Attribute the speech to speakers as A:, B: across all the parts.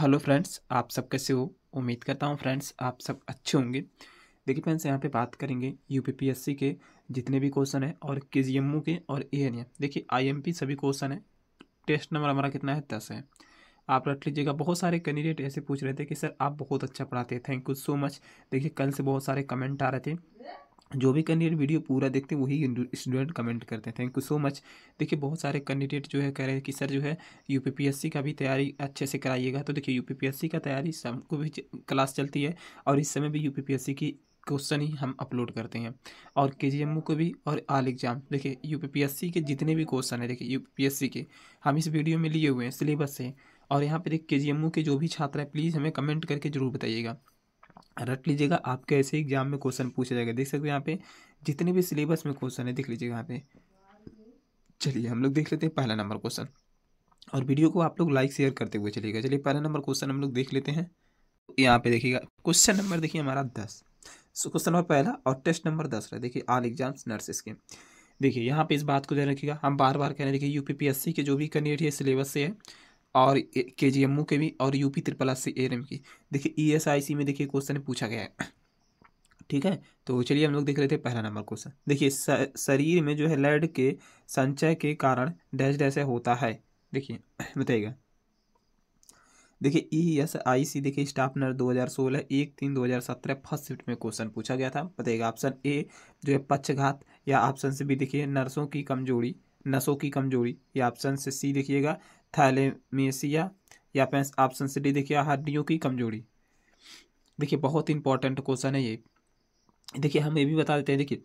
A: hello friends आप सब कैसे हो उम्मीद करता हूँ फ्रेंड्स आप सब अच्छे होंगे देखिए फ्रेंड्स यहाँ पे बात करेंगे यूपीपीएससी के जितने भी क्वेश्चन हैं और के जी एम के और ए एन एम देखिए आईएमपी सभी क्वेश्चन है टेस्ट नंबर हमारा कितना है दस है आप रख लीजिएगा बहुत सारे कैंडिडेट ऐसे पूछ रहे थे कि सर आप बहुत अच्छा पढ़ाते हैं थैंक यू सो मच देखिए कल से बहुत सारे कमेंट आ रहे थे जो भी कैंडिडेट वीडियो पूरा देखते वही स्टूडेंट कमेंट करते हैं थैंक यू सो मच देखिए बहुत सारे कैंडिडेट जो है कह रहे हैं कि सर जो है यूपीपीएससी का भी तैयारी अच्छे से कराइएगा तो देखिए यूपीपीएससी का तैयारी सबको भी क्लास चलती है और इस समय भी यूपीपीएससी की क्वेश्चन ही हम अपलोड करते हैं और के जी को भी और आल एग्जाम देखिए सी के जितने भी क्वेश्चन हैं देखिए सी के हम इस वीडियो में लिए हुए हैं सिलेबस से और यहाँ पर देखिए के के जो भी छात्र है प्लीज़ हमें कमेंट करके ज़रूर बताइएगा रट लीजिएगा आपके ऐसे एग्जाम में क्वेश्चन पूछा जाएगा देख सकते हो यहाँ पे जितने भी सिलेबस में क्वेश्चन है देख लीजिएगा यहाँ पे चलिए हम लोग देख लेते हैं पहला नंबर क्वेश्चन और वीडियो को आप लोग लाइक शेयर करते हुए चलिएगा चलिए पहला नंबर क्वेश्चन हम लोग देख लेते हैं यहाँ पे देखिएगा क्वेश्चन नंबर देखिए हमारा दस सो क्वेश्चन नंबर पहला और टेस्ट नंबर दस रहा देखिए आल एग्जाम्स नर्सेस के देखिए यहाँ पे इस बात को ध्यान रखिएगा हम बार बार कह रहे हैं देखिए यूपीपीएससी के जो भी कैंडिडेट है सिलेबस से है और के जी एम के भी और UP triple C N M की देखिए ई एस आई सी में देखिए क्वेश्चन पूछा गया है ठीक है तो चलिए हम लोग देख लेते हैं पहला नंबर क्वेश्चन देखिए शरीर में जो है लेड के संचय के कारण डैश डैश होता है देखिए बताइएगा देखिए ई एस आई सी देखिए स्टाफ नर 2016 एक तीन 2017 फर्स्ट शिफ्ट में क्वेश्चन पूछा गया था बताइएगा ऑप्शन ए जो है पक्षघात या ऑप्शन से भी देखिए नर्सों की कमजोरी नसों की कमजोरी या ऑप्शन से सी देखिएगा थैलेमेसिया या फिर ऑप्शन सी डी देखिए हड्डियों की कमजोरी देखिए बहुत इंपॉर्टेंट क्वेश्चन है ये देखिए हम ये भी बता देते हैं देखिए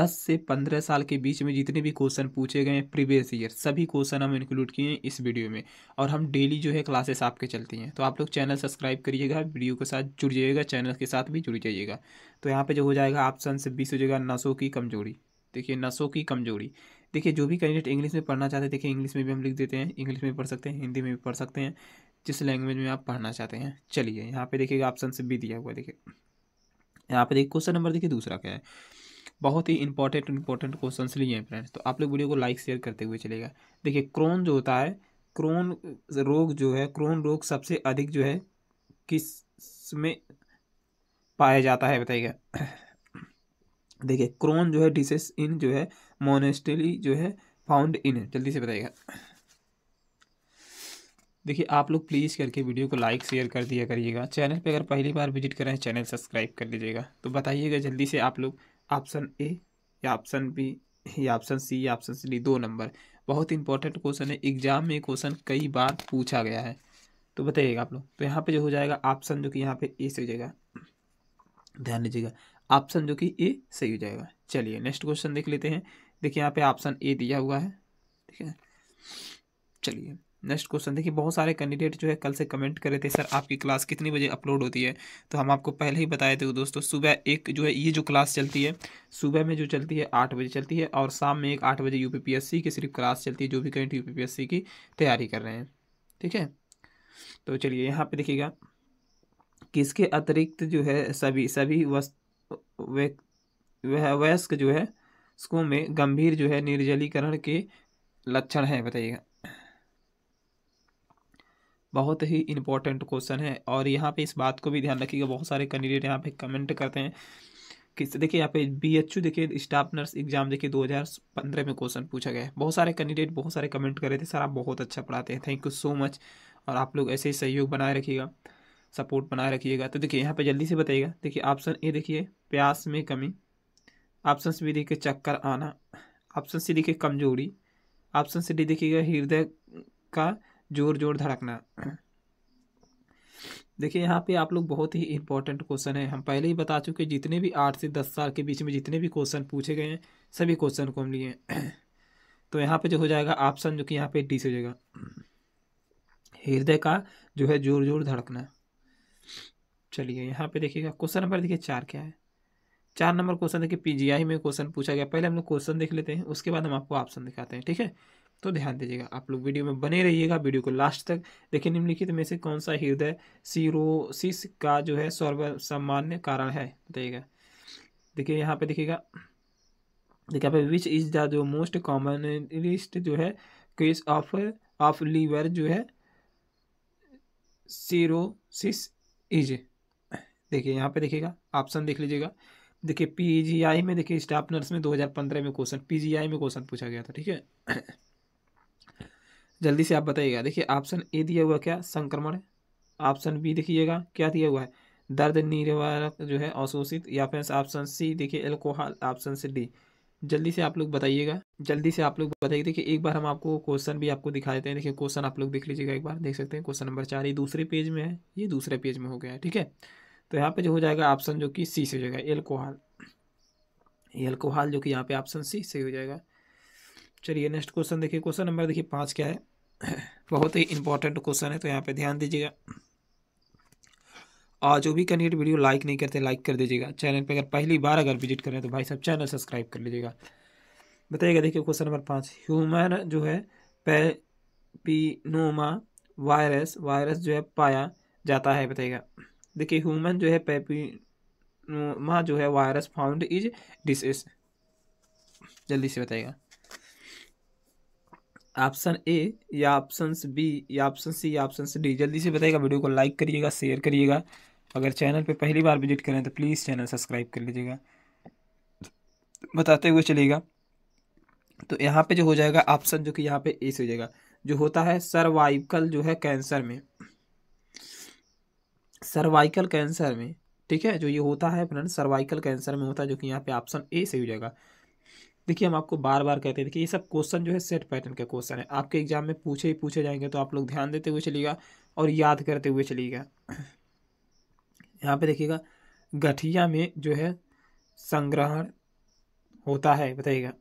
A: दस से पंद्रह साल के बीच में जितने भी क्वेश्चन पूछे गए हैं प्रीवियस ईयर सभी क्वेश्चन हम इंक्लूड किए हैं इस वीडियो में और हम डेली जो है क्लासेस आपके चलती हैं तो आप लोग चैनल सब्सक्राइब करिएगा वीडियो के साथ जुड़ जाइएगा चैनल के साथ भी जुड़ जाइएगा तो यहाँ पर जो हो जाएगा ऑप्शन से बीस हो जाएगा नसों की कमजोरी देखिए नसों की कमजोरी देखिए जो भी कैंडिडेट इंग्लिश में पढ़ना चाहते हैं देखिए इंग्लिश में भी हम लिख देते हैं इंग्लिश में पढ़ सकते हैं हिंदी में भी पढ़ सकते हैं जिस लैंग्वेज में आप पढ़ना चाहते हैं चलिए यहाँ पे देखिएगा ऑप्शन से भी दिया हुआ देखिए यहाँ पे देखिए क्वेश्चन नंबर देखिए दूसरा क्या है बहुत ही इंपॉर्टेंट इंपॉर्टेंट क्वेश्चन लिए हैं फ्रेंड्स तो आप लोग वीडियो को लाइक शेयर करते हुए चलेगा देखिए क्रोन जो होता है क्रोन रोग जो है क्रोन रोग सबसे अधिक जो है किस में पाया जाता है बताइएगा देखिए क्रोन जो है डिसेस इन जो है मोनेस्टली जो है फाउंड इन है जल्दी से बताइएगा देखिए आप लोग प्लीज़ करके वीडियो को लाइक शेयर कर दिया करिएगा चैनल पे अगर पहली बार विजिट करें चैनल सब्सक्राइब कर लीजिएगा तो बताइएगा जल्दी से आप लोग ऑप्शन ए या ऑप्शन बी या ऑप्शन सी या ऑप्शन सी दो नंबर बहुत इंपॉर्टेंट क्वेश्चन है एग्जाम में क्वेश्चन कई बार पूछा गया है तो बताइएगा आप लोग तो यहाँ पे जो हो जाएगा ऑप्शन जो कि यहाँ पे ए सही हो जाएगा ध्यान दीजिएगा ऑप्शन जो कि ए सही हो जाएगा चलिए नेक्स्ट क्वेश्चन देख लेते हैं देखिए यहाँ पे ऑप्शन ए दिया हुआ है ठीक है चलिए नेक्स्ट क्वेश्चन देखिए बहुत सारे कैंडिडेट जो है कल से कमेंट कर रहे थे सर आपकी क्लास कितनी बजे अपलोड होती है तो हम आपको पहले ही बताए थे दोस्तों सुबह एक जो है ये जो क्लास चलती है सुबह में जो चलती है आठ बजे चलती है और शाम में एक आठ बजे यू की सिर्फ क्लास चलती है जो भी कैंडिडेट यू की तैयारी कर रहे हैं ठीक है तो चलिए यहाँ पर देखिएगा किसके अतिरिक्त जो है सभी सभी वस्त वयस्क जो है स्कूल में गंभीर जो है निर्जलीकरण के लक्षण हैं बताइएगा बहुत ही इम्पोर्टेंट क्वेश्चन है और यहाँ पे इस बात को भी ध्यान रखिएगा बहुत सारे कैंडिडेट यहाँ पे कमेंट करते हैं कि देखिए यहाँ पे बी एच यू देखिए स्टाफ नर्स एग्जाम देखिए 2015 में क्वेश्चन पूछा गया है बहुत सारे कैंडिडेट बहुत सारे कमेंट कर रहे थे सर आप बहुत अच्छा पढ़ाते हैं थैंक यू सो मच और आप लोग ऐसे ही सहयोग बनाए रखिएगा सपोर्ट बनाए रखिएगा तो देखिए यहाँ पर जल्दी से बताइएगा देखिए ऑप्शन ए देखिए प्यास में कमी ऑप्शन बी देखिए चक्कर आना ऑप्शन सी देखिए कमजोरी ऑप्शन सी डी देखिएगा हृदय का जोर जोर धड़कना देखिए यहाँ पे आप लोग बहुत ही इंपॉर्टेंट क्वेश्चन है हम पहले ही बता चुके जितने भी आठ से दस साल के बीच में जितने भी क्वेश्चन पूछे गए हैं सभी क्वेश्चन को हम लिए तो यहाँ पे जो हो जाएगा ऑप्शन जो कि यहाँ पे डी से हो जाएगा हृदय का जो है जोर जोर धड़कना चलिए यहाँ पे देखिएगा क्वेश्चन नंबर देखिए चार क्या है चार नंबर क्वेश्चन देखिए पीजीआई में क्वेश्चन पूछा गया पहले हम लोग क्वेश्चन देख लेते हैं उसके बाद हम आपको ऑप्शन दिखाते हैं ठीक है तो ध्यान दीजिएगा आप लोग वीडियो में बने रहिएगा वीडियो को लास्ट तक देखिए निम्नलिखित में से कौन सा हृदय सीरोसिस का जो है सर्व सामान्य कारण है बताइएगा देखिए यहाँ पे देखिएगा देखिए यहाँ पे विच इज द जो मोस्ट कॉमन लिस्ट जो है केस ऑफ ऑफ लीवर जो है सीरोसिस इज देखिए यहाँ पे देखिएगा ऑप्शन देख लीजिएगा देखिए पीजीआई में देखिए स्टाफ नर्स में 2015 में क्वेश्चन पीजीआई में क्वेश्चन पूछा गया था ठीक है जल्दी से आप बताइएगा देखिए ऑप्शन ए दिया हुआ क्या संक्रमण ऑप्शन बी देखिएगा क्या दिया हुआ है दर्द निवारक जो है अवशोषित या फिर ऑप्शन सी देखिए एल्कोहल ऑप्शन से डी जल्दी से आप लोग बताइएगा जल्दी से आप लोग बताइए देखिए एक बार हम आपको क्वेश्चन भी आपको दिखा देते हैं देखिए क्वेश्चन आप लोग देख लीजिएगा एक बार देख सकते हैं क्वेश्चन नंबर चार ये दूसरे पेज में है ये दूसरे पेज में हो गया है ठीक है तो यहाँ पे जो हो जाएगा ऑप्शन जो कि सी से हो जाएगा एल्कोहल एल्कोहल जो कि यहाँ पे ऑप्शन सी सही हो जाएगा चलिए नेक्स्ट क्वेश्चन देखिए क्वेश्चन नंबर देखिए पाँच क्या है बहुत ही इंपॉर्टेंट क्वेश्चन है तो यहाँ पे ध्यान दीजिएगा और जो भी कैंडिडेट वीडियो लाइक नहीं करते लाइक कर दीजिएगा चैनल पे अगर पहली बार अगर विजिट करें तो भाई साहब चैनल सब्सक्राइब कर लीजिएगा बताइएगा देखिए क्वेश्चन नंबर पाँच ह्यूमन जो है पेपिनोमा वायरस वायरस जो है पाया जाता है बताइएगा देखिए ह्यूमन जो है पेपीमा जो है वायरस फाउंड इज डिस जल्दी से बताइएगा ऑप्शन ए या ऑप्शन बी या ऑप्शन सी या ऑप्शन डी जल्दी से बताइएगा वीडियो को लाइक करिएगा शेयर करिएगा अगर चैनल पे पहली बार विजिट करें तो प्लीज़ चैनल सब्सक्राइब कर लीजिएगा बताते हुए चलिएगा तो यहाँ पे जो हो जाएगा ऑप्शन जो कि यहाँ पे ए से हो जाएगा जो होता है सर्वाइकल जो है कैंसर में सर्वाइकल कैंसर में ठीक है जो ये होता है फ्रेंड सर्वाइकल कैंसर में होता है जो कि यहाँ पे ऑप्शन ए सही हो जाएगा देखिए हम आपको बार बार कहते हैं देखिए ये सब क्वेश्चन जो है सेट पैटर्न के क्वेश्चन है आपके एग्जाम में पूछे ही पूछे जाएंगे तो आप लोग ध्यान देते हुए चलिएगा और याद करते हुए चलिएगा यहाँ पे देखिएगा गठिया में जो है संग्रहण होता है बताइएगा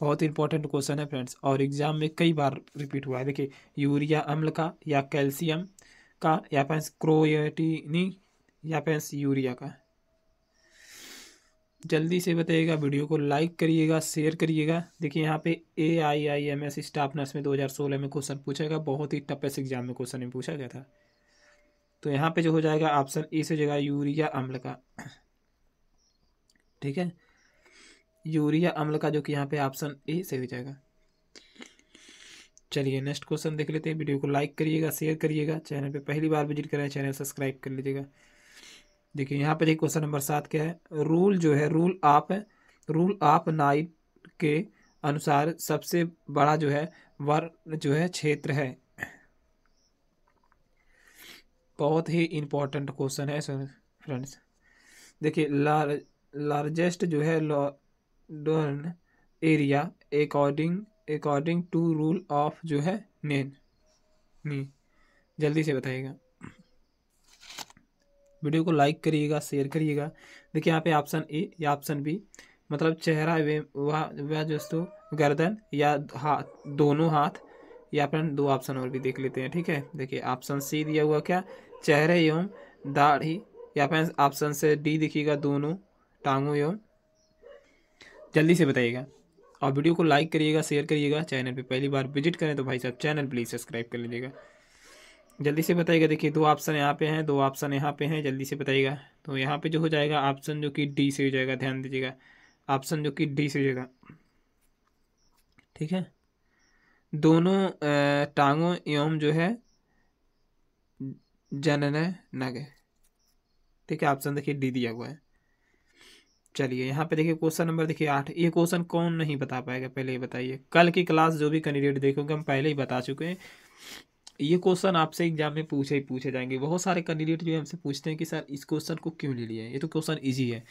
A: बहुत इंपॉर्टेंट क्वेश्चन है फ्रेंड्स और एग्जाम में कई बार रिपीट हुआ है देखिए यूरिया अम्ल का या कैल्शियम का या फिर क्रोएटिनी या फिर यूरिया का जल्दी से बताइएगा वीडियो को लाइक करिएगा शेयर करिएगा देखिए यहाँ पे A I I M S staff nurse में 2016 में क्वेश्चन पूछा गया बहुत ही टफेस्ट एग्जाम में क्वेश्चन में पूछा गया था तो यहाँ पे जो हो जाएगा ऑप्शन ए से जगह यूरिया अम्ल का ठीक है यूरिया अम्ल का जो कि यहाँ पे ऑप्शन ए सही हो जाएगा चलिए नेक्स्ट क्वेश्चन देख लेते हैं वीडियो को लाइक करिएगा शेयर करिएगा चैनल पे पहली बार विजिट करें चैनल सब्सक्राइब कर लीजिएगा देखिए यहाँ पर देखिए क्वेश्चन नंबर सात क्या है रूल जो है रूल आप रूल आप नाइट के अनुसार सबसे बड़ा जो है वर्ण जो है क्षेत्र है बहुत ही इंपॉर्टेंट क्वेश्चन है फ्रेंड्स देखिए लार्जेस्ट जो है डन area according according to rule of जो है नेन नी जल्दी से बताइएगा वीडियो को लाइक करिएगा शेयर करिएगा देखिए यहाँ पे ऑप्शन ए या ऑप्शन बी मतलब चेहरा वे वह वह दोस्तों गर्दन या हाथ दोनों हाथ या अपन दो ऑप्शन और भी देख लेते हैं ठीक है देखिए ऑप्शन सी दिया हुआ क्या चेहरे एवं दाढ़ी या फिर ऑप्शन से डी दिखिएगा दोनों टांगों एवं जल्दी से बताइएगा और वीडियो को लाइक करिएगा शेयर करिएगा चैनल पे पहली बार विजिट करें तो भाई साहब चैनल प्लीज़ सब्सक्राइब कर लीजिएगा जल्दी से बताइएगा देखिए दो ऑप्शन यहाँ पे हैं दो ऑप्शन यहाँ पे हैं जल्दी से बताइएगा तो यहाँ पे जो हो जाएगा ऑप्शन जो कि डी से हो जाएगा ध्यान दीजिएगा ऑप्शन जो कि डी से हो जाएगा ठीक है दोनों टांगों एवं जो है जनन नग ठीक है ऑप्शन देखिए डी दिया हुआ है चलिए यहाँ पे देखिए क्वेश्चन नंबर देखिए आठ ये क्वेश्चन कौन नहीं बता पाएगा पहले ये बताइए कल की क्लास जो भी कैंडिडेट देखोगे हम पहले ही बता चुके हैं ये क्वेश्चन आपसे एग्जाम में पूछे ही पूछे जाएंगे बहुत सारे कैंडिडेट जो हमसे पूछते हैं कि सर इस क्वेश्चन को क्यों ले लिया ये तो क्वेश्चन ईजी है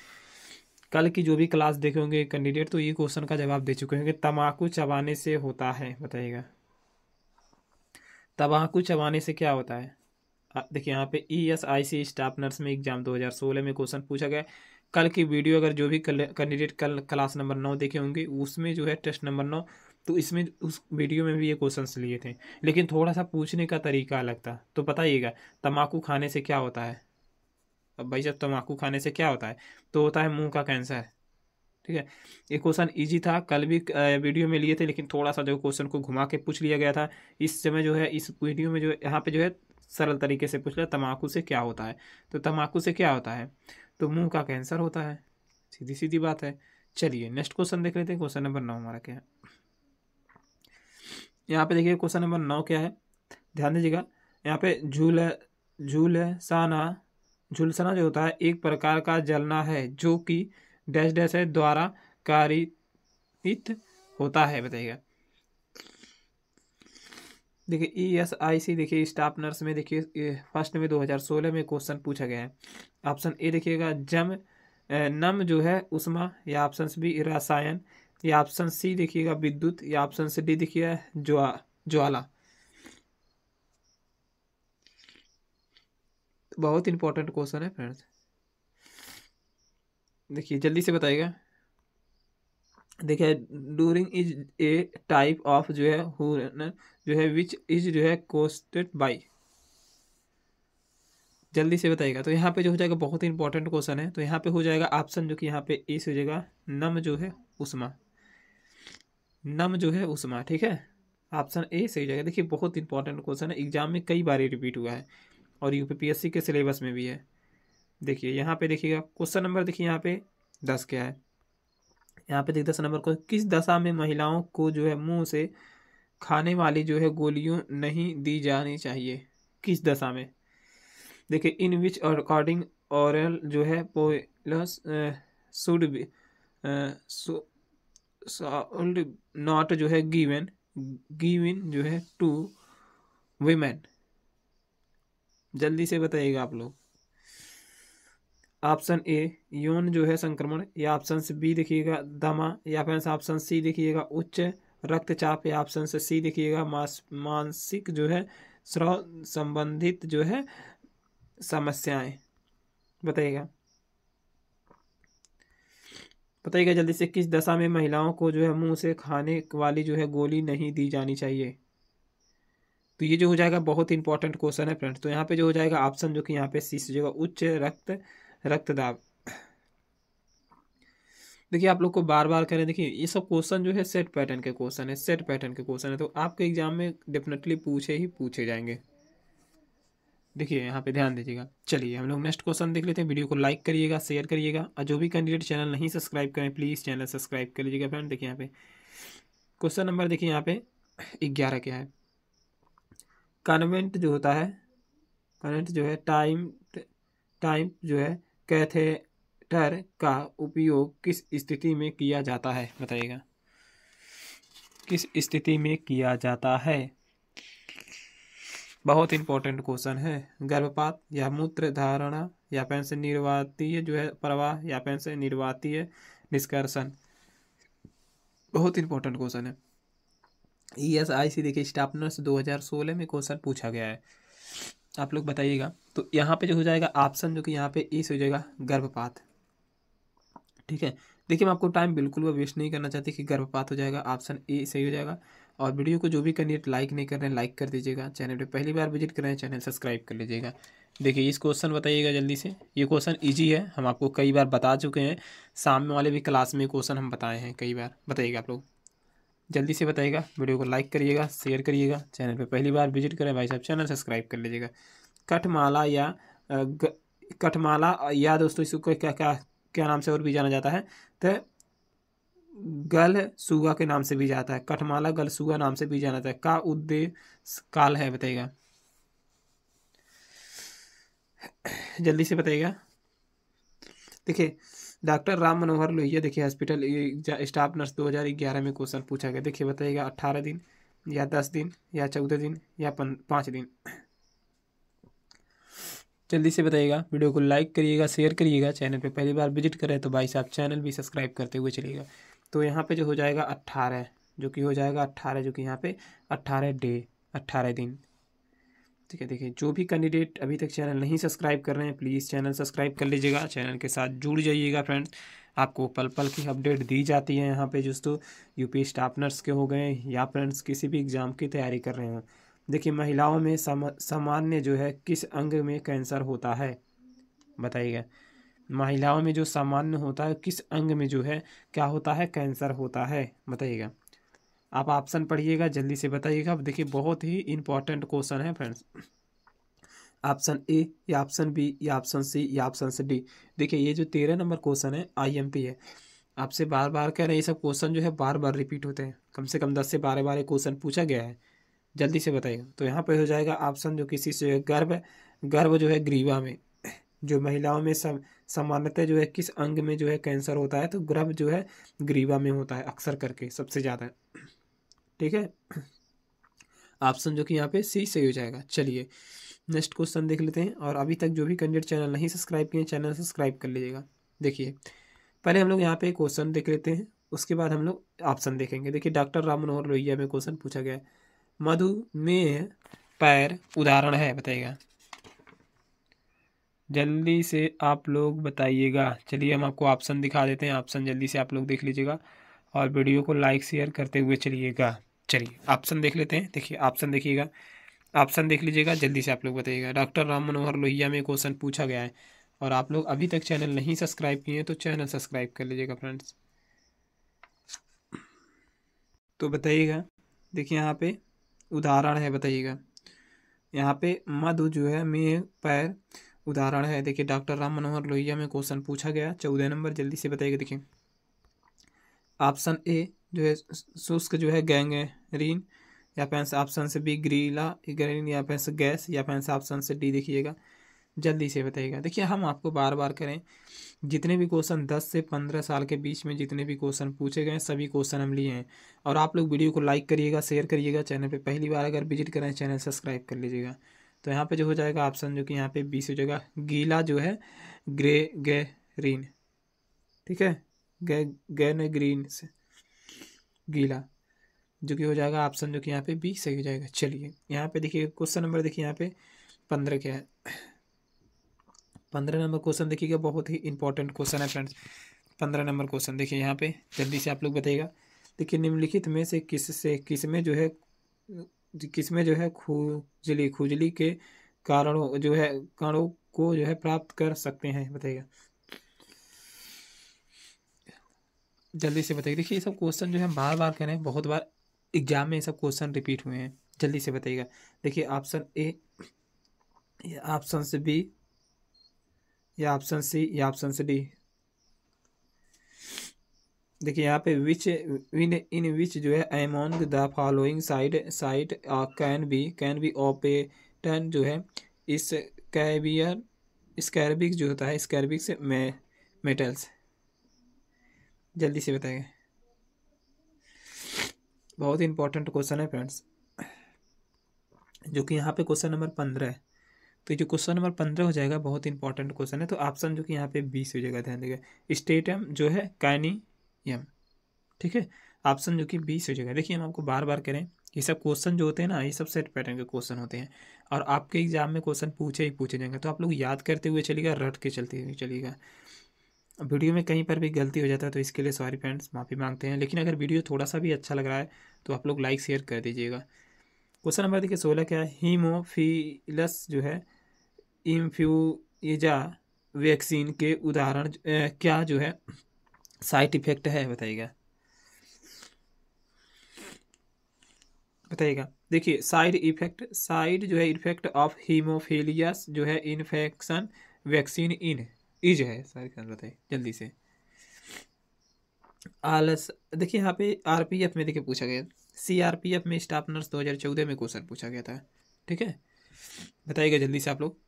A: कल की जो भी क्लास देखे होंगे कैंडिडेट तो ये क्वेश्चन का जवाब दे चुके होंगे तम्बाकू चबाने से होता है बताइएगा तम्बाकू चबाने से क्या होता है देखिए यहाँ पे E S I C staff nurse में एग्जाम 2016 में क्वेश्चन पूछा गया कल की वीडियो अगर जो भी कैंडिडेट कल क्लास नंबर नौ देखे होंगे उसमें जो है टेस्ट नंबर नौ तो इसमें उस वीडियो में भी ये क्वेश्चंस लिए थे लेकिन थोड़ा सा पूछने का तरीका अलग था तो बताइएगा तम्बाकू खाने से क्या होता है अब भाई जब तम्बाकू खाने से क्या होता है तो होता है मुंह का कैंसर ठीक है ये क्वेश्चन इजी था कल भी वीडियो में लिए थे लेकिन थोड़ा सा जो क्वेश्चन को घुमा के पूछ लिया गया था इस समय जो है इस वीडियो में जो यहाँ पे जो है सरल तरीके से पूछ लिया तम्बाकू से क्या होता है तो तम्बाकू से क्या होता है तो मुंह का कैंसर होता है सीधी सीधी बात है चलिए नेक्स्ट क्वेश्चन देख लेते हैं क्वेश्चन नंबर नौ हमारा क्या है यहाँ पे देखिए क्वेश्चन नंबर नौ क्या है ध्यान दीजिएगा यहाँ पे झूल झूलसाना झुलसना जो होता है एक प्रकार का जलना है जो कि डैश डैश द्वारा कारित होता है बताइएगा देखिए ई एस आई सी देखिए स्टाफ नर्स में देखिए फर्स्ट में 2016 में क्वेश्चन पूछा गया है ऑप्शन ए देखिएगा जम नम जो है उष्मा या ऑप्शन बी रसायन या ऑप्शन सी देखिएगा विद्युत या ऑप्शन से डी देखिएगा ज्वा ज्वाला बहुत इंपॉर्टेंट क्वेश्चन है फ्रेंड्स देखिए जल्दी से बताइएगा देखिए during is a type of जो है हुनर जो है विच इज जो है कोस्टेड बाई जल्दी से बताइएगा तो यहाँ पे जो हो जाएगा बहुत ही इंपॉर्टेंट क्वेश्चन है तो यहाँ पे हो जाएगा ऑप्शन जो कि यहाँ पे ए से हो जाएगा नम जो है उष्मा नम जो है उष्मा ठीक है ऑप्शन ए सही जाएगा देखिए बहुत इंपॉर्टेंट क्वेश्चन है एग्जाम में कई बार रिपीट हुआ है और सी के सिलेबस में भी है देखिए यहाँ पे देखिएगा क्वेश्चन नंबर देखिए यहाँ पे दस क्या है यहाँ पे देखिए दस नंबर को किस दशा में महिलाओं को जो है मुँह से खाने वाली जो है गोलियों नहीं दी जानी चाहिए किस दशा में देखिए इन विच अकॉर्डिंग ऑरल जो है pills should be sold not जो है गिवन गिविन जो है टू वीमेन जल्दी से बताइएगा आप लोग ऑप्शन ए यौन जो है संक्रमण या ऑप्शन बी देखिएगा दमा या फिर ऑप्शन सी देखिएगा उच्च रक्तचाप या ऑप्शन सी देखिएगा मानसिक जो है स्राव संबंधित जो है समस्याएं बताइएगा बताइएगा जल्दी से किस दशा में महिलाओं को जो है मुंह से खाने वाली जो है गोली नहीं दी जानी चाहिए तो ये जो हो जाएगा बहुत इंपॉर्टेंट क्वेश्चन है फ्रेंड तो यहाँ पे जो हो जाएगा ऑप्शन जो कि यहाँ पे सी जो उच्च रक्त रक्तदाब देखिए आप लोग को बार बार करें देखिए ये सब क्वेश्चन जो है सेट पैटर्न के क्वेश्चन है सेट पैटर्न के क्वेश्चन है तो आपके एग्जाम में डेफिनेटली पूछे ही पूछे जाएंगे देखिए यहाँ पे ध्यान दीजिएगा चलिए हम लोग नेक्स्ट क्वेश्चन देख लेते हैं वीडियो को लाइक करिएगा शेयर करिएगा और जो भी कैंडिडेट चैनल नहीं सब्सक्राइब करें प्लीज़ चैनल सब्सक्राइब कर लीजिएगा फ्रेंड देखिए यहाँ पे क्वेश्चन नंबर देखिए यहाँ पे ग्यारह क्या है कन्वेंट जो होता है कन्वेंट जो है टाइम टाइम जो है कैथेटर का उपयोग किस स्थिति में किया जाता है बताइएगा किस स्थिति में किया जाता है बहुत इंपॉर्टेंट क्वेश्चन है गर्भपात या मूत्र धारणा या से निर्वातीय जो है प्रवाह या से निर्वातीय निष्कर्षण बहुत इंपॉर्टेंट क्वेश्चन है ई एस आई सी देखिए स्टाफ नर्स दो हज़ार सोलह में क्वेश्चन पूछा गया है आप लोग बताइएगा तो यहाँ पे जो हो जाएगा ऑप्शन जो कि यहाँ पे ई से हो जाएगा गर्भपात ठीक है देखिए मैं आपको टाइम बिल्कुल वो वेस्ट नहीं करना चाहती कि गर्भपात हो जाएगा ऑप्शन ए सही हो जाएगा और वीडियो को जो भी कैंडिडेट लाइक नहीं कर रहे हैं लाइक कर दीजिएगा चैनल पर पहली बार विजिट कर रहे हैं चैनल सब्सक्राइब कर लीजिएगा देखिए इस क्वेश्चन बताइएगा जल्दी से ये क्वेश्चन इजी है हम आपको कई बार बता चुके हैं सामने वाले भी क्लास में क्वेश्चन हम बताए हैं कई बार बताइएगा आप लोग जल्दी से बताइएगा वीडियो को लाइक करिएगा शेयर करिएगा चैनल पर पहली बार विजिट करें भाई साहब चैनल सब्सक्राइब कर लीजिएगा कठमाला या कठमाला या दोस्तों इसको क्या क्या क्या नाम से और भी जाना जाता है तो गल सुगा के नाम से भी जाता है कठमाला गल सुगा नाम से भी जाना जाता है का उद्देश्य काल है बताइएगा जल्दी से बताइएगा देखिए डॉक्टर राम मनोहर लोहिया देखिए हॉस्पिटल स्टाफ नर्स 2011 में क्वेश्चन पूछा गया देखिए बताइएगा 18 दिन या 10 दिन या 14 दिन या पाँच दिन जल्दी से बताइएगा वीडियो को लाइक करिएगा शेयर करिएगा चैनल पे पहली बार विजिट करें तो भाई साहब चैनल भी सब्सक्राइब करते हुए चलिएगा तो यहाँ पे जो हो जाएगा अट्ठारह जो कि हो जाएगा अट्ठारह जो कि यहाँ पे अट्ठारह डे अट्ठारह दिन ठीक है देखिए जो भी कैंडिडेट अभी तक चैनल नहीं सब्सक्राइब कर रहे हैं प्लीज़ चैनल सब्सक्राइब कर लीजिएगा चैनल के साथ जुड़ जाइएगा फ्रेंड्स आपको पल पल की अपडेट दी जाती है यहाँ पे दोस्तों यूपी स्टाफ नर्स के हो गए या फ्रेंड्स किसी भी एग्ज़ाम की तैयारी कर रहे हैं देखिए महिलाओं में सामान्य जो है किस अंग में कैंसर होता है बताइएगा महिलाओं में जो सामान्य होता है किस अंग में जो है क्या होता है कैंसर होता है बताइएगा आप ऑप्शन पढ़िएगा जल्दी से बताइएगा देखिए बहुत ही इंपॉर्टेंट क्वेश्चन है फ्रेंड्स ऑप्शन ए या ऑप्शन बी या ऑप्शन सी या ऑप्शन सी डी देखिए ये जो तेरह नंबर क्वेश्चन है आईएमपी है आपसे बार बार कह रहे हैं ये सब क्वेश्चन जो है बार बार रिपीट होते हैं कम से कम दस से बारह बारह क्वेश्चन पूछा गया है जल्दी से बताइए तो यहाँ पर हो जाएगा ऑप्शन जो किसी से गर्भ गर्भ जो है ग्रीवा में जो महिलाओं में सम सामान्यतः जो है किस अंग में जो है कैंसर होता है तो गर्भ जो है ग्रीवा में होता है अक्सर करके सबसे ज़्यादा ठीक है ऑप्शन जो कि यहाँ पे सी सही हो जाएगा चलिए नेक्स्ट क्वेश्चन देख लेते हैं और अभी तक जो भी कैंडिडेट चैनल नहीं सब्सक्राइब किए चैनल सब्सक्राइब कर लीजिएगा देखिए पहले हम लोग यहाँ पे क्वेश्चन देख लेते हैं उसके बाद हम लोग ऑप्शन देखेंगे देखिए डॉक्टर राम मनोहर लोहिया में क्वेश्चन पूछा गया है मधुमेह पैर उदाहरण है बताइएगा जल्दी से आप लोग बताइएगा चलिए हम आपको ऑप्शन दिखा देते हैं ऑप्शन जल्दी से आप लोग देख लीजिएगा और वीडियो को लाइक शेयर करते हुए चलिएगा चलिए ऑप्शन देख लेते हैं देखिए ऑप्शन देखिएगा ऑप्शन देख लीजिएगा जल्दी से आप लोग बताइएगा डॉक्टर राम मनोहर लोहिया में क्वेश्चन पूछा गया है और आप लोग अभी तक चैनल नहीं सब्सक्राइब किए हैं तो चैनल सब्सक्राइब कर लीजिएगा फ्रेंड्स तो बताइएगा देखिए यहाँ पे उदाहरण है बताइएगा यहाँ पे मधु जो है मेह पैर उदाहरण है देखिए डॉक्टर राम मनोहर लोहिया में क्वेश्चन पूछा गया चौदह नंबर जल्दी से बताइएगा देखिए ऑप्शन ए जो है शुष्क जो है गैंगरीन या फिर ऑप्शन से बी ग्रीला ग्रीन या फिर गैस या फिर ऑप्शन से डी देखिएगा जल्दी से बताइएगा देखिए हम आपको बार बार करें जितने भी क्वेश्चन 10 से 15 साल के बीच में जितने भी क्वेश्चन पूछे गए सभी क्वेश्चन हम लिए हैं और आप लोग वीडियो को लाइक करिएगा शेयर करिएगा चैनल पे पहली बार अगर विजिट करें चैनल सब्सक्राइब कर लीजिएगा तो यहाँ पे जो हो जाएगा ऑप्शन जो कि यहाँ पे बी से हो जाएगा गीला जो है ग्रे ग्रीन ठीक है गे गैन ग्रीन से गीला जो कि हो जाएगा ऑप्शन जो कि यहाँ पे बी सही हो जाएगा चलिए यहाँ पे देखिए क्वेश्चन नंबर देखिए यहाँ पे पंद्रह क्या है पंद्रह नंबर क्वेश्चन देखिएगा बहुत ही इंपॉर्टेंट क्वेश्चन है फ्रेंड्स पंद्रह नंबर क्वेश्चन देखिए यहाँ पे जल्दी से आप लोग बताइएगा देखिए निम्नलिखित में से किस से किस में जो है किस्में जो है खुजली खुजली के कारणों जो है कारणों को जो है प्राप्त कर सकते हैं बताइएगा जल्दी से बताइए देखिए ये सब क्वेश्चन जो है बार बार कह रहे हैं बहुत बार एग्जाम में ये सब क्वेश्चन रिपीट हुए हैं जल्दी से बताइएगा देखिए ऑप्शन ए या ऑप्शन बी या ऑप्शन सी या ऑप्शन डी देखिए यहाँ पे विच इन इन विच जो है among the following side site can be can be ऑपेटन जो है इस कैबियर स्कैरबिक जो होता है स्कैरबिक से मे, मेटल्स जल्दी से बताएंगे बहुत ही इंपॉर्टेंट क्वेश्चन है फ्रेंड्स जो कि यहाँ पे क्वेश्चन नंबर पंद्रह है तो जो क्वेश्चन नंबर पंद्रह हो जाएगा बहुत इंपॉर्टेंट क्वेश्चन है तो ऑप्शन जो कि यहाँ पे बीस हो जाएगा ध्यान देगा स्टेटम जो है कैनी एम ठीक है ऑप्शन जो कि बी से हो जाएगा देखिए हम आपको बार बार कह रहे हैं ये सब क्वेश्चन जो होते हैं ना ये सब सेट पैटर्न के क्वेश्चन होते हैं और आपके एग्जाम में क्वेश्चन पूछे ही पूछे जाएंगे तो आप लोग याद करते हुए चलेगा रट के चलते हुए चलेगा वीडियो में कहीं पर भी गलती हो जाता है तो इसके लिए सॉरी फ्रेंड्स माफ़ी मांगते हैं लेकिन अगर वीडियो थोड़ा सा भी अच्छा लग रहा है तो आप लोग लाइक शेयर कर दीजिएगा क्वेश्चन नंबर देखिए सोलह क्या है हीमोफीलस जो है इम्फ्यूजा वैक्सीन के उदाहरण क्या जो है साइड इफेक्ट है बताइएगा बताइएगा देखिए साइड इफेक्ट साइड जो है इफेक्ट ऑफ हीमोफीलिया जो है इन्फेक्शन वैक्सीन इन इज है सारे बताइए जल्दी से आलस देखिए यहाँ पे आरपीएफ में देखिए पूछा गया सीआरपीएफ में स्टाफ नर्स 2014 में क्वेश्चन पूछा गया था ठीक है बताइएगा जल्दी से आप लोग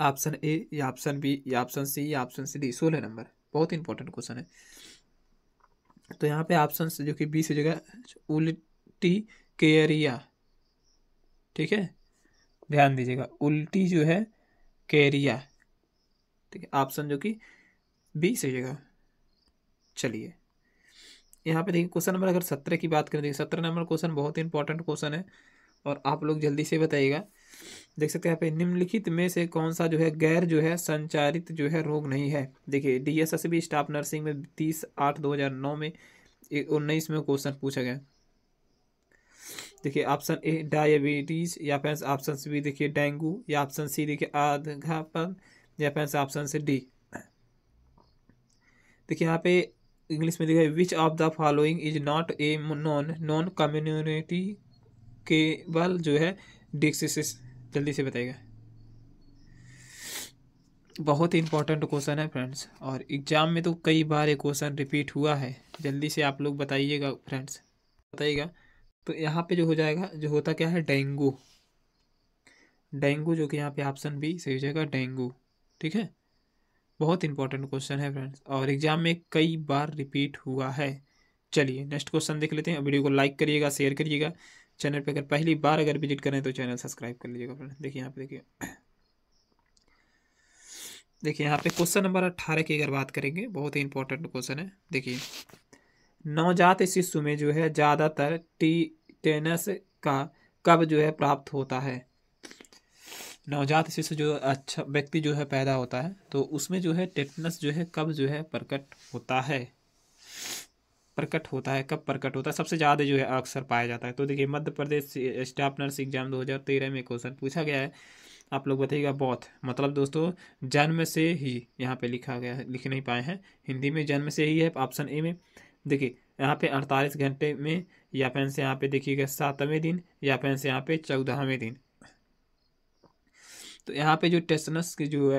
A: ऑप्शन ए या ऑप्शन बी या ऑप्शन सी या ऑप्शन सी डी सोलह नंबर बहुत इंपॉर्टेंट क्वेश्चन है तो यहाँ पे ऑप्शन जो कि बी से जगह उल्टी केरिया ठीक है ध्यान दीजिएगा उल्टी जो है केरिया ठीक है ऑप्शन जो कि बी से जगह चलिए यहाँ पे देखिए क्वेश्चन नंबर अगर सत्रह की बात करें देखिए तो सत्रह नंबर क्वेश्चन बहुत इंपॉर्टेंट क्वेश्चन है और आप लोग जल्दी से बताइएगा देख सकते हैं यहाँ पे निम्नलिखित में से कौन सा जो है गैर जो है संचारित जो है रोग नहीं है देखिए डीएसएसबी स्टाफ नर्सिंग में तीस आठ दो हज़ार नौ में उन्नीस में क्वेश्चन पूछा गया देखिए ऑप्शन ए डायबिटीज या फिर ऑप्शन बी देखिए डेंगू या ऑप्शन सी देखिए आधापन या फिर ऑप्शन से डी देखिए यहाँ पे इंग्लिश में देखिए which of the following is not a non non communicable जो है डिक्सिस जल्दी से बताइएगा बहुत ही इंपॉर्टेंट क्वेश्चन है फ्रेंड्स और एग्ज़ाम में तो कई बार ये क्वेश्चन रिपीट हुआ है जल्दी से आप लोग बताइएगा फ्रेंड्स बताइएगा तो यहाँ पे जो हो जाएगा जो होता क्या है डेंगू डेंगू जो कि यहाँ पे ऑप्शन बी सही हो जाएगा डेंगू ठीक है बहुत इंपॉर्टेंट क्वेश्चन है फ्रेंड्स और एग्ज़ाम में कई बार रिपीट हुआ है चलिए नेक्स्ट क्वेश्चन देख लेते हैं वीडियो को लाइक करिएगा शेयर करिएगा चैनल पे अगर पहली बार अगर विजिट करें तो चैनल सब्सक्राइब कर लीजिएगा फ्रेंड देखिए यहाँ पे देखिए देखिए यहाँ पे क्वेश्चन नंबर अट्ठारह की अगर बात करेंगे बहुत ही इंपॉर्टेंट क्वेश्चन है देखिए नवजात शिशु में जो है ज़्यादातर टी टेनस का कब जो है प्राप्त होता है नवजात शिशु जो अच्छा व्यक्ति जो है पैदा होता है तो उसमें जो है टेटनस जो है कब जो है प्रकट होता है प्रकट होता है कब प्रकट होता है सबसे ज़्यादा जो है अक्सर पाया जाता है तो देखिए Madhya Pradesh staff nurse exam 2013 में क्वेश्चन पूछा गया है आप लोग बताइएगा बौथ मतलब दोस्तों जन्म से ही यहाँ पे लिखा गया है लिख नहीं पाए हैं हिंदी में जन्म से ही है ऑप्शन ए में देखिए यहाँ पे अड़तालीस घंटे में या फिर से यहाँ पे देखिएगा सातवें दिन या फिर से यहाँ पे चौदहवें दिन तो यहाँ पे जो टेस्टनस की जो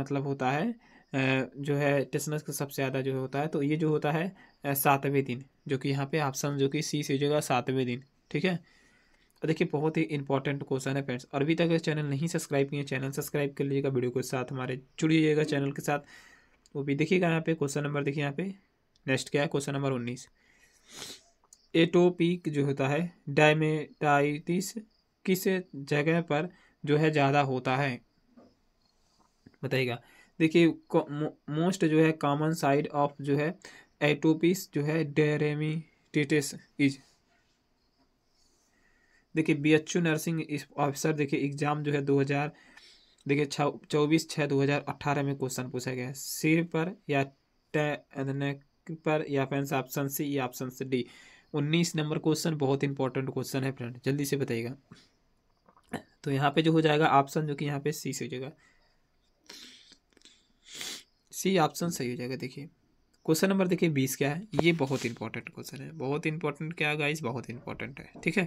A: मतलब होता है जो है टेस्टनस का सबसे ज़्यादा जो होता है तो ये जो होता है सातवें दिन जो कि यहाँ पे आप समझो कि सी से हो जाएगा सातवें दिन ठीक है और देखिए बहुत ही इंपॉर्टेंट क्वेश्चन है फ्रेंड्स और अभी तक चैनल नहीं सब्सक्राइब किए चैनल सब्सक्राइब कर लीजिएगा वीडियो के साथ हमारे जुड़िएगा चैनल के साथ वो भी देखिएगा यहाँ पे क्वेश्चन नंबर देखिए यहाँ पे नेक्स्ट क्या है क्वेश्चन नंबर उन्नीस एटोपिक जो होता है डायमेटाइटिस किस जगह पर जो है ज़्यादा होता है बताइएगा देखिए मोस्ट जो है कॉमन साइड ऑफ जो है एटोपिस जो है डेरेमिटिस इज देखिए B H U nursing officer देखिए एग्जाम जो है दो हज़ार देखिए चौबीस छः दो हज़ार अट्ठारह में क्वेश्चन पूछा गया सिर पर या नेक पर या फ्रेंड्स ऑप्शन सी या ऑप्शन डी उन्नीस नंबर क्वेश्चन बहुत इंपॉर्टेंट क्वेश्चन है फ्रेंड जल्दी से बताइएगा तो यहाँ पे जो हो जाएगा ऑप्शन जो कि यहाँ पे सी से हो जाएगा सी ऑप्शन सही हो जाएगा देखिए क्वेश्चन नंबर देखिए बीस क्या है ये बहुत इंपॉर्टेंट क्वेश्चन है बहुत इंपॉर्टेंट क्या है गाइस बहुत इंपॉर्टेंट है ठीक है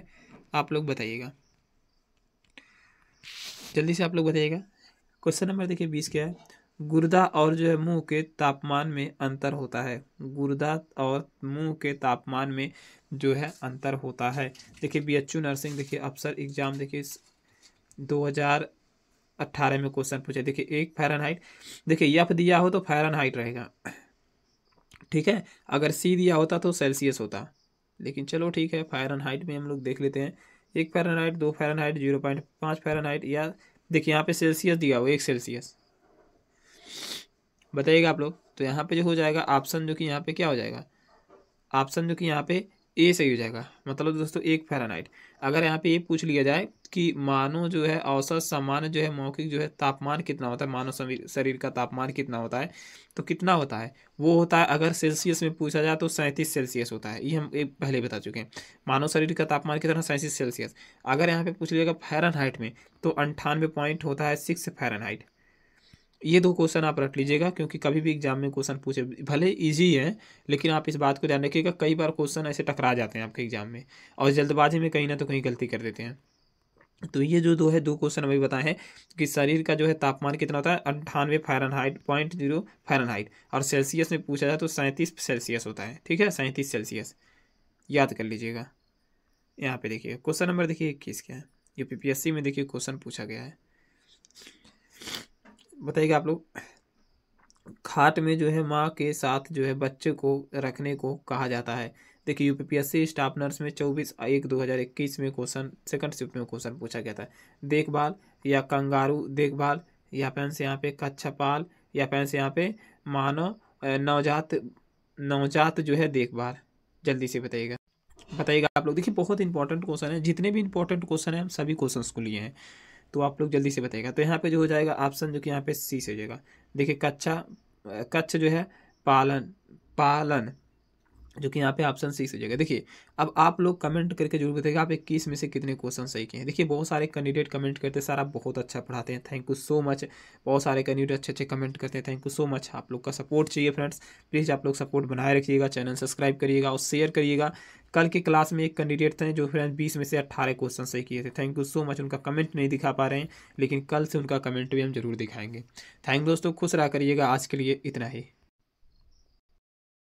A: आप लोग बताइएगा जल्दी से आप लोग बताइएगा क्वेश्चन नंबर देखिए बीस क्या है गुर्दा और जो है मुंह के तापमान में अंतर होता है गुर्दा और मुंह के तापमान में जो है अंतर होता है देखिए बी एच नर्सिंग देखिए अफसर एग्जाम देखिए दो हज़ार अट्ठारह में क्वेश्चन पूछे देखिए एक फेरनहाइट देखिए यफ दिया हो तो फेरनहाइट रहेगा ठीक है अगर सी दिया होता तो सेल्सियस होता लेकिन चलो ठीक है फायरन हाइट में हम लोग देख लेते हैं एक फेरन हाइट दो फेरन हाइट जीरो पॉइंट पाँच फेरन हाइट या देखिए यहाँ पे सेल्सियस दिया हुआ एक सेल्सियस बताइएगा आप लोग तो यहाँ पे जो हो जाएगा ऑप्शन जो कि यहाँ पे क्या हो जाएगा ऑप्शन जो कि यहाँ पे ए सही हो जाएगा मतलब दोस्तों एक फेरानाइट अगर यहाँ पे ये पूछ लिया जाए कि मानव जो है औसत सामान्य जो है मौखिक जो है तापमान कितना होता है मानव शरीर का तापमान कितना होता है तो कितना होता है वो होता है अगर सेल्सियस में पूछा जाए तो सैंतीस सेल्सियस होता है ये हम एक पहले बता चुके हैं मानव शरीर का तापमान कितना सैंतीस सेल्सियस अगर यहाँ पे पूछ लिएगा फ़ारेनहाइट में तो अंठानवे पॉइंट होता है सिक्स फ़ारेनहाइट ये दो क्वेश्चन आप रख लीजिएगा क्योंकि कभी भी एग्जाम में क्वेश्चन पूछे भले इजी है लेकिन आप इस बात को ध्यान रखिएगा कई बार क्वेश्चन ऐसे टकरा जाते हैं आपके एग्जाम में और जल्दबाजी में कहीं ना तो कहीं गलती कर देते हैं तो ये जो दो है दो क्वेश्चन अभी बताए हैं कि शरीर का जो है तापमान कितना होता है अंठानवे फायरनहाइट पॉइंट जीरो फायरनहाइट और सेल्सियस में पूछा जाए तो सैंतीस सेल्सियस होता है ठीक है सैंतीस सेल्सियस याद कर लीजिएगा यहाँ पे देखिए क्वेश्चन नंबर देखिए इक्कीस क्या है ये पीपीएससी में देखिए क्वेश्चन पूछा गया है बताइएगा आप लोग खाट में जो है माँ के साथ जो है बच्चे को रखने को कहा जाता है देखिए यूपीपीएससी स्टाफ नर्स में चौबीस एक दो हज़ार इक्कीस में क्वेश्चन सेकंड शिफ्ट में क्वेश्चन पूछा गया था देखभाल या कंगारू देखभाल या पैन से यहाँ पे कच्छपाल या पैन से यहाँ पे मानव नवजात नवजात जो है देखभाल जल्दी से बताइएगा बताइएगा आप लोग देखिए बहुत इंपॉर्टेंट क्वेश्चन है जितने भी इंपॉर्टेंट क्वेश्चन है हम सभी क्वेश्चन को लिए हैं तो आप लोग जल्दी से बताएगा तो यहाँ पे जो हो जाएगा ऑप्शन जो कि यहाँ पे सी से हो जाएगा देखिए कच्छा कच्छ जो है पालन पालन जो कि यहाँ पे ऑप्शन सी से जगह देखिए अब आप लोग कमेंट करके जरूर बताइए आप इक्कीस में से कितने क्वेश्चन सही किए हैं देखिए बहुत सारे कैंडिडेट कमेंट करते हैं सर आप बहुत अच्छा पढ़ाते हैं थैंक यू सो मच बहुत सारे कैंडिडेट अच्छे अच्छे कमेंट करते हैं थैंक यू सो मच आप लोग का सपोर्ट चाहिए फ्रेंड्स प्लीज़ आप लोग सपोर्ट बनाए रखिएगा चैनल सब्सक्राइब करिएगा और शेयर करिएगा कल के क्लास में एक कैंडिडेट थे जो फ्रेंड बीस में से अट्ठारह क्वेश्चन सही किए थे थैंक यू सो मच उनका कमेंट नहीं दिखा पा रहे हैं लेकिन कल से उनका कमेंट भी हम जरूर दिखाएंगे थैंक दोस्तों खुश रहा करिएगा आज के लिए इतना ही